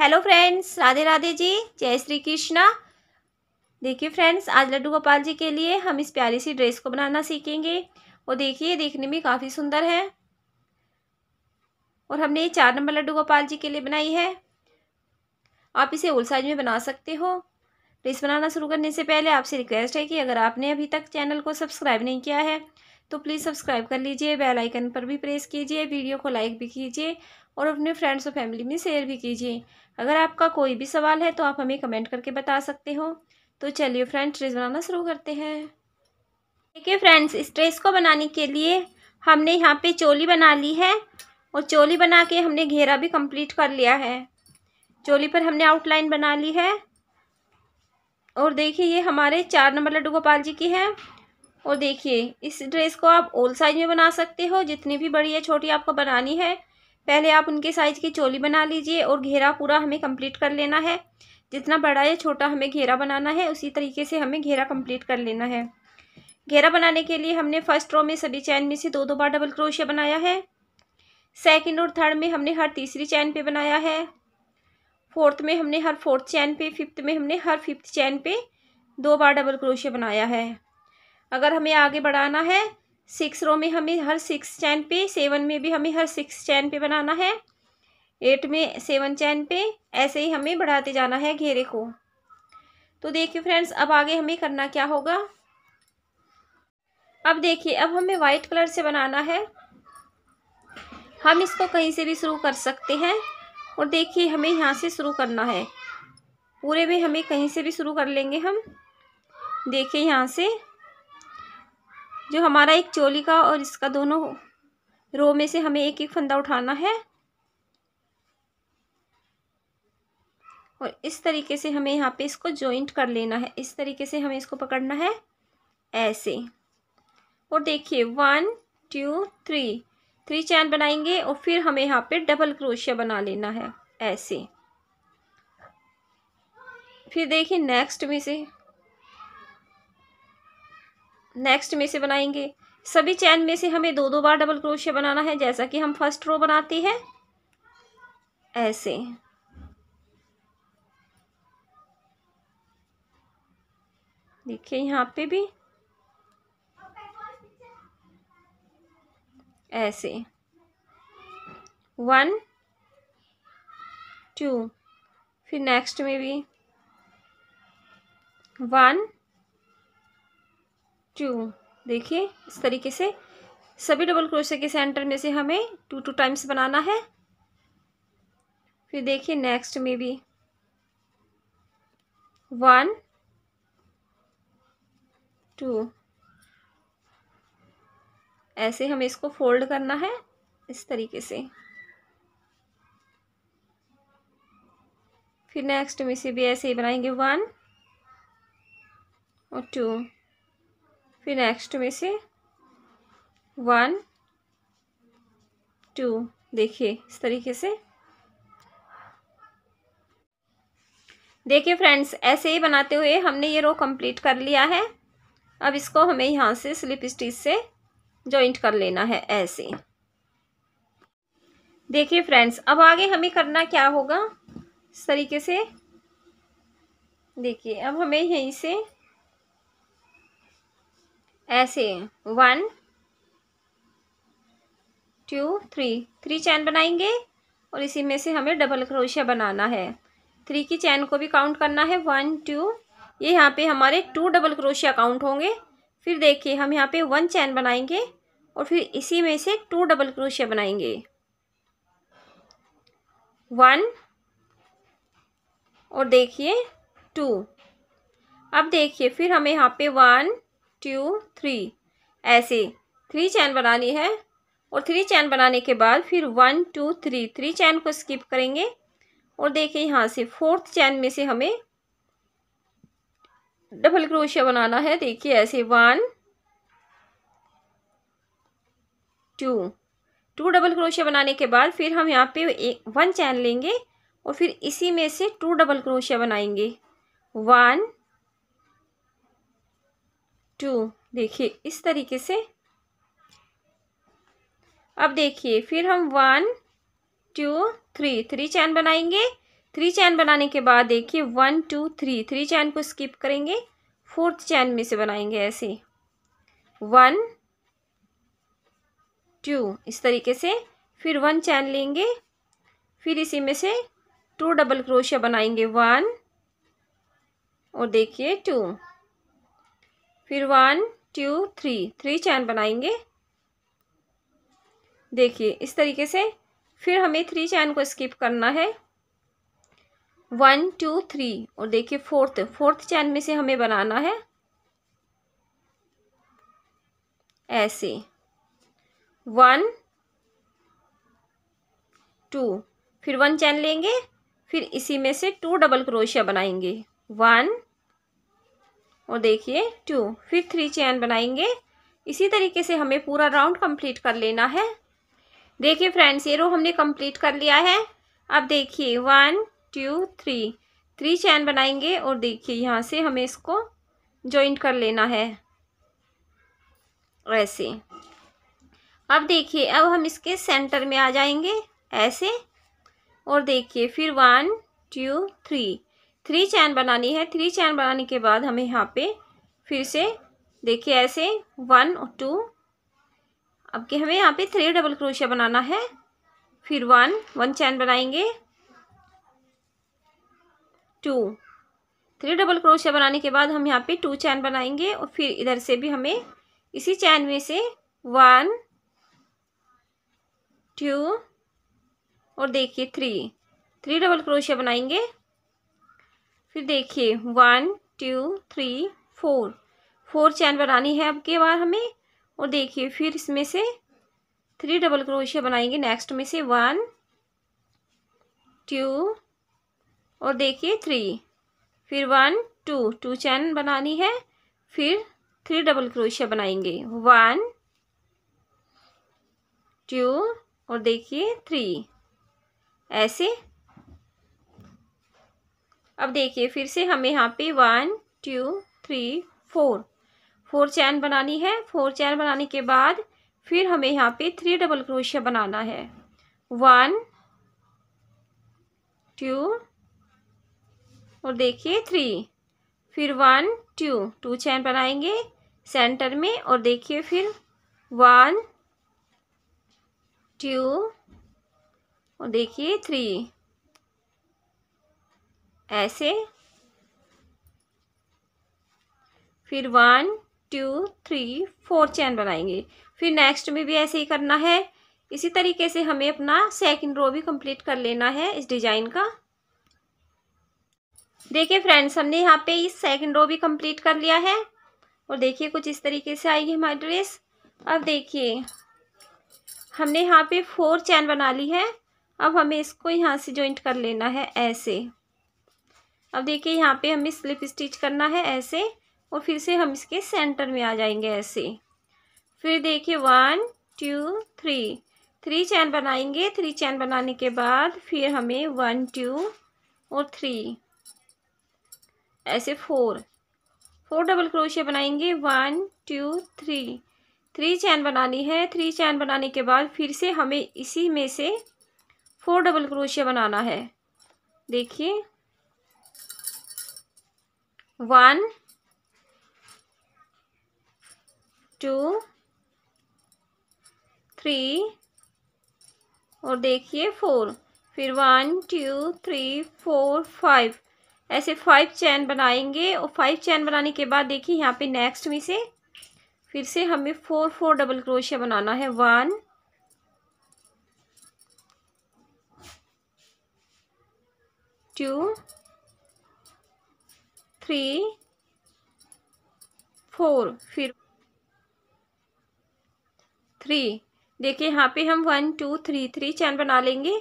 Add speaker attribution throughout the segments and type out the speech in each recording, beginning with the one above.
Speaker 1: hello friends Radhe Radhe ji जय श्री कृष्णा देखिए friends आज लड्डू गोपाल जी के लिए हम इस प्यारी सी ड्रेस को बनाना सीखेंगे और देखिए देखने में काफ़ी सुंदर है और हमने ये चार नंबर लड्डू गोपाल जी के लिए बनाई है आप इसे ओल साइज में बना सकते हो ड्रेस बनाना शुरू करने से पहले आपसे रिक्वेस्ट है कि अगर आपने अभी तक चैनल को सब्सक्राइब नहीं किया है तो प्लीज़ सब्सक्राइब कर लीजिए बेल आइकन पर भी प्रेस कीजिए वीडियो को लाइक भी कीजिए और अपने फ्रेंड्स और फैमिली में शेयर भी कीजिए अगर आपका कोई भी सवाल है तो आप हमें कमेंट करके बता सकते हो तो चलिए फ्रेंड्स ड्रेस बनाना शुरू करते हैं देखिए फ्रेंड्स इस ड्रेस को बनाने के लिए हमने यहाँ पे चोली बना ली है और चोली बना के हमने घेरा भी कंप्लीट कर लिया है चोली पर हमने आउटलाइन बना ली है और देखिए ये हमारे चार नंबर लड्डू गोपाल जी की है और देखिए इस ड्रेस को आप ओल साइज में बना सकते हो जितनी भी बड़ी या छोटी आपको बनानी है पहले आप उनके साइज़ की चोली बना लीजिए और घेरा पूरा हमें कंप्लीट कर लेना है जितना बड़ा या छोटा हमें घेरा बनाना है उसी तरीके से हमें घेरा कंप्लीट कर लेना है घेरा बनाने के लिए हमने फर्स्ट रो में सभी चैन में से दो दो बार डबल क्रोशिया बनाया है सेकेंड और थर्ड में हमने हर तीसरी चैन पे बनाया है फोर्थ में हमने हर फोर्थ चैन पर फिफ्थ में हमने हर फिफ्थ चैन पर दो बार डबल क्रोशिया बनाया है अगर हमें आगे बढ़ाना है सिक्स रो में हमें हर सिक्स चैन पे सेवन में भी हमें हर सिक्स चैन पे बनाना है एट में सेवन चैन पे ऐसे ही हमें बढ़ाते जाना है घेरे को तो देखिए फ्रेंड्स अब आगे हमें करना क्या होगा अब देखिए अब हमें वाइट कलर से बनाना है हम इसको कहीं से भी शुरू कर सकते हैं और देखिए हमें यहाँ से शुरू करना है पूरे में हमें कहीं से भी शुरू कर लेंगे हम देखिए यहाँ से जो हमारा एक चोली का और इसका दोनों रो में से हमें एक एक फंदा उठाना है और इस तरीके से हमें यहाँ पे इसको जॉइंट कर लेना है इस तरीके से हमें इसको पकड़ना है ऐसे और देखिए one two three three chain बनाएंगे और फिर हमें यहाँ पे डबल क्रोशिया बना लेना है ऐसे फिर देखिए नेक्स्ट में से नेक्स्ट में से बनाएंगे सभी चैन में से हमें दो दो बार डबल क्रोशिया बनाना है जैसा कि हम फर्स्ट रो बनाते हैं ऐसे देखिए यहाँ पे भी ऐसे वन टू फिर नेक्स्ट में भी वन टू देखिए इस तरीके से सभी डबल क्रोशे के सेंटर में से हमें टू टू टाइम्स बनाना है फिर देखिए नेक्स्ट में भी वन टू ऐसे हमें इसको फोल्ड करना है इस तरीके से फिर नेक्स्ट में से भी ऐसे ही बनाएंगे वन और टू फिर नेक्स्ट में से वन टू देखिए इस तरीके से देखिए फ्रेंड्स ऐसे ही बनाते हुए हमने ये रो कंप्लीट कर लिया है अब इसको हमें यहाँ से स्लिप स्टिच से जॉइंट कर लेना है ऐसे देखिए फ्रेंड्स अब आगे हमें करना क्या होगा इस तरीके से देखिए अब हमें यहीं से ऐसे one two three three chain बनाएंगे और इसी में से हमें डबल क्रोशिया बनाना है थ्री की चैन को भी काउंट करना है वन टू ये यहाँ पे हमारे टू डबल क्रोशिया काउंट होंगे फिर देखिए हम यहाँ पे वन चैन बनाएंगे और फिर इसी में से टू डबल क्रोशिया बनाएंगे वन और देखिए टू अब देखिए फिर हमें यहाँ पे वन टू थ्री ऐसे थ्री चैन बनानी है और थ्री चैन बनाने के बाद फिर one two three three chain को स्किप करेंगे और देखिए यहाँ से फोर्थ चैन में से हमें डबल क्रोशिया बनाना है देखिए ऐसे वन टू टू डबल क्रोशिया बनाने के बाद फिर हम यहाँ पे एक वन चैन लेंगे और फिर इसी में से टू डबल क्रोशिया बनाएंगे वन टू देखिए इस तरीके से अब देखिए फिर हम one two three three chain बनाएंगे थ्री चैन बनाने के बाद देखिए one two three three chain को स्किप करेंगे फोर्थ चैन में से बनाएंगे ऐसे वन टू इस तरीके से फिर वन चैन लेंगे फिर इसी में से टू डबल क्रोशिया बनाएंगे वन और देखिए टू फिर one two three three chain बनाएंगे देखिए इस तरीके से फिर हमें थ्री चैन को स्किप करना है वन टू थ्री और देखिए फोर्थ फोर्थ चैन में से हमें बनाना है ऐसे वन टू फिर वन चैन लेंगे फिर इसी में से टू डबल क्रोशिया बनाएंगे वन और देखिए टू फिर थ्री चैन बनाएंगे इसी तरीके से हमें पूरा राउंड कंप्लीट कर लेना है देखिए फ्रेंड्स ये रो हमने कंप्लीट कर लिया है अब देखिए one two three three chain बनाएंगे और देखिए यहाँ से हमें इसको जॉइंट कर लेना है ऐसे अब देखिए अब हम इसके सेंटर में आ जाएंगे ऐसे और देखिए फिर one two three three chain बनानी है थ्री चैन बनाने के बाद हमें यहाँ पे फिर से देखिए ऐसे वन और टू अब कि हमें यहाँ पे थ्री डबल क्रोशिया बनाना है फिर वन वन चैन बनाएंगे टू थ्री डबल क्रोशिया बनाने के बाद हम यहाँ पे टू चैन बनाएंगे और फिर इधर से भी हमें इसी चैन में से वन टू और देखिए थ्री थ्री डबल क्रोशिया बनाएंगे फिर देखिए one two three four four chain बनानी है अब के बार हमें और देखिए फिर इसमें से थ्री डबल क्रोशिया बनाएंगे नेक्स्ट में से वन टू और देखिए थ्री फिर वन टू टू चैन बनानी है फिर थ्री डबल क्रोशिया बनाएंगे वन टू और देखिए थ्री ऐसे अब देखिए फिर से हमें यहाँ पे one two three four four chain बनानी है फोर चैन बनाने के बाद फिर हमें यहाँ पे थ्री डबल क्रोशिया बनाना है वन टू और देखिए थ्री फिर वन टू टू चैन बनाएंगे सेंटर में और देखिए फिर वन टू और देखिए थ्री ऐसे फिर one two three four chain बनाएंगे फिर नेक्स्ट में भी ऐसे ही करना है इसी तरीके से हमें अपना सेकंड रो भी कंप्लीट कर लेना है इस डिजाइन का देखिए फ्रेंड्स हमने यहाँ पे इस सेकंड रो भी कंप्लीट कर लिया है और देखिए कुछ इस तरीके से आएगी हमारी ड्रेस अब देखिए हमने यहाँ पे फोर चैन बना ली है अब हमें इसको यहाँ से ज्वाइंट कर लेना है ऐसे अब देखिए यहाँ पे हमें स्लिप स्टिच करना है ऐसे और फिर से हम इसके सेंटर में आ जाएंगे ऐसे फिर देखिए one two three three chain बनाएंगे थ्री चैन बनाने के बाद फिर हमें वन टू और थ्री ऐसे फोर फोर डबल क्रोशिया बनाएंगे one two three three chain बनानी है थ्री चैन बनाने के बाद फिर से हमें इसी में से फोर डबल क्रोशिया बनाना है देखिए वन टू थ्री और देखिए फोर फिर one two three four five ऐसे फाइव चैन बनाएंगे और फाइव चैन बनाने के बाद देखिए यहाँ पे नेक्स्ट में से फिर से हमें फोर फोर डबल क्रोशिया बनाना है वन टू थ्री फोर फिर थ्री देखिए यहाँ पे हम one two three three chain बना लेंगे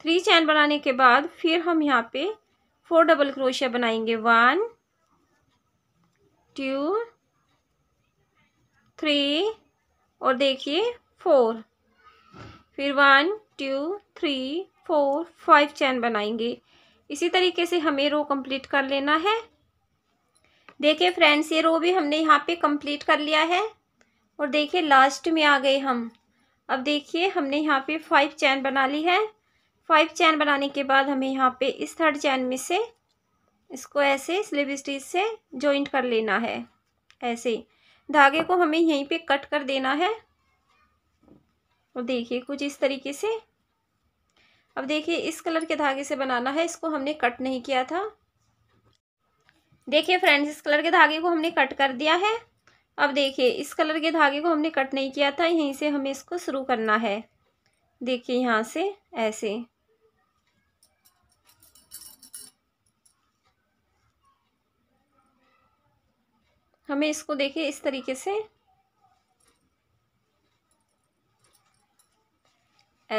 Speaker 1: थ्री चैन बनाने के बाद फिर हम यहाँ पे फोर डबल क्रोशिया बनाएंगे वन टू थ्री और देखिए फोर फिर one two three four five chain बनाएंगे इसी तरीके से हमें रो कंप्लीट कर लेना है देखिए फ्रेंड्स ये रो भी हमने यहाँ पे कंप्लीट कर लिया है और देखिए लास्ट में आ गए हम अब देखिए हमने यहाँ पे फाइव चैन बना ली है फाइव चैन बनाने के बाद हमें यहाँ पे इस थर्ड चैन में से इसको ऐसे स्लिप स्टिच से जॉइंट कर लेना है ऐसे धागे को हमें यहीं पे कट कर देना है और देखिए कुछ इस तरीके से अब देखिए इस कलर के धागे से बनाना है इसको हमने कट नहीं किया था देखिए फ्रेंड्स इस कलर के धागे को हमने कट कर दिया है अब देखिए इस कलर के धागे को हमने कट नहीं किया था यहीं से हमें इसको शुरू करना है देखिए यहाँ से ऐसे हमें इसको देखिए इस तरीके से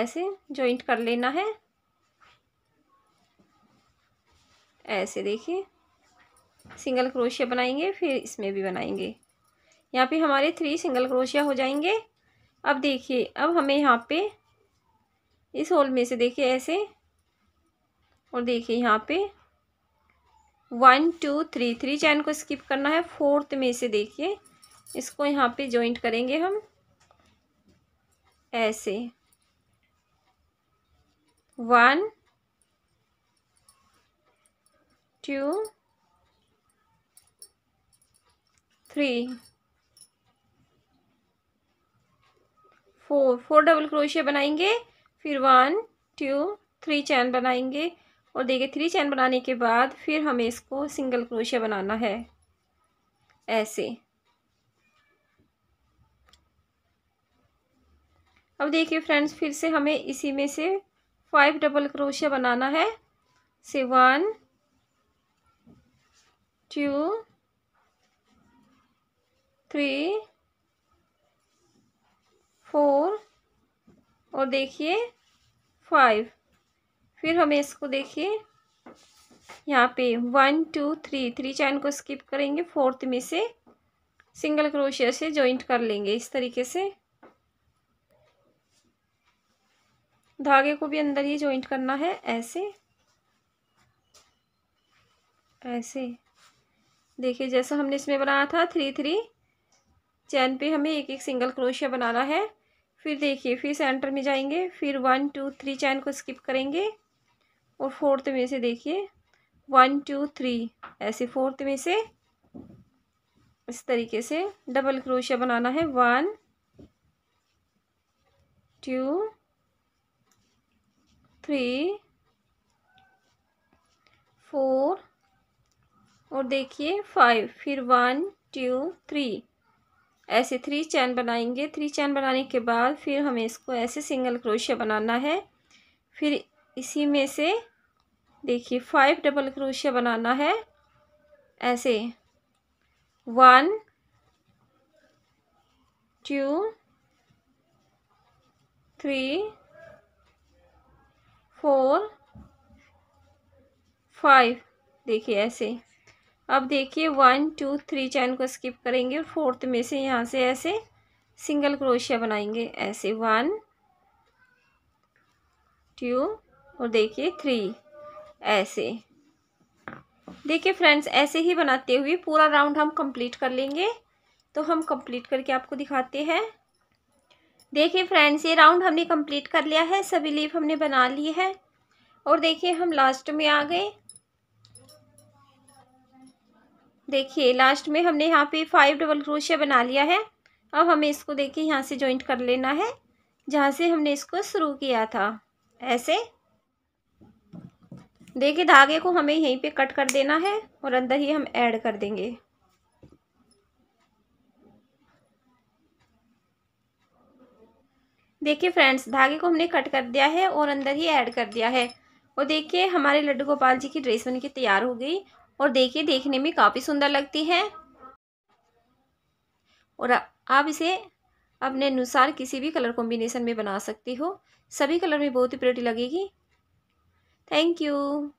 Speaker 1: ऐसे जॉइंट कर लेना है ऐसे देखिए सिंगल क्रोशिया बनाएंगे फिर इसमें भी बनाएंगे यहाँ पे हमारे थ्री सिंगल क्रोशिया हो जाएंगे अब देखिए अब हमें यहाँ पे इस होल में से देखिए ऐसे और देखिए यहाँ पे one two three three chain को स्किप करना है फोर्थ में से देखिए इसको यहाँ पे जॉइंट करेंगे हम ऐसे one two three four four double क्रोशिया बनाएंगे फिर वन टू थ्री चैन बनाएंगे और देखिए थ्री चैन बनाने के बाद फिर हमें इसको सिंगल क्रोशिया बनाना है ऐसे अब देखिए फ्रेंड्स फिर से हमें इसी में से फाइव डबल क्रोशिया बनाना है से वन टू थ्री फोर और देखिए फाइव फिर हमें इसको देखिए यहाँ पे one two three three chain को स्किप करेंगे फोर्थ में से सिंगल क्रोशिया से जॉइंट कर लेंगे इस तरीके से धागे को भी अंदर ही जॉइंट करना है ऐसे ऐसे देखिए जैसा हमने इसमें बनाया था थ्री थ्री चैन पे हमें एक एक सिंगल क्रोशिया बनाना है फिर देखिए फिर सेंटर में जाएंगे फिर वन टू थ्री चैन को स्किप करेंगे और फोर्थ में से देखिए वन टू थ्री ऐसे फोर्थ में से इस तरीके से डबल क्रोशिया बनाना है वन टू थ्री फोर और देखिए फाइव फिर वन टू थ्री ऐसे थ्री चैन बनाएंगे थ्री चैन बनाने के बाद फिर हमें इसको ऐसे सिंगल क्रोशिया बनाना है फिर इसी में से देखिए फाइव डबल क्रोशिया बनाना है ऐसे one two three four five देखिए ऐसे अब देखिए वन टू थ्री चैन को स्किप करेंगे और फोर्थ में से यहाँ से ऐसे सिंगल क्रोशिया बनाएंगे ऐसे वन टू और देखिए थ्री ऐसे देखिए फ्रेंड्स ऐसे ही बनाते हुए पूरा राउंड हम कंप्लीट कर लेंगे तो हम कंप्लीट करके आपको दिखाते हैं देखिए फ्रेंड्स ये राउंड हमने कंप्लीट कर लिया है सभी लीफ हमने बना लिए हैं और देखिए हम लास्ट में आ गए देखिए लास्ट में हमने यहाँ पे फाइव डबल क्रोशिया बना लिया है अब हमें इसको देखिए यहाँ से जॉइंट कर लेना है जहाँ से हमने इसको शुरू किया था ऐसे देखिए धागे को हमें यहीं पे कट कर देना है और अंदर ही हम ऐड कर देंगे देखिए फ्रेंड्स धागे को हमने कट कर दिया है और अंदर ही ऐड कर दिया है और देखिए हमारे लड्डू गोपाल जी की ड्रेस बनके तैयार हो गई और देखिए देखने में काफ़ी सुंदर लगती है और आप इसे अपने अनुसार किसी भी कलर कॉम्बिनेशन में बना सकती हो सभी कलर में बहुत ही प्रिटी लगेगी थैंक यू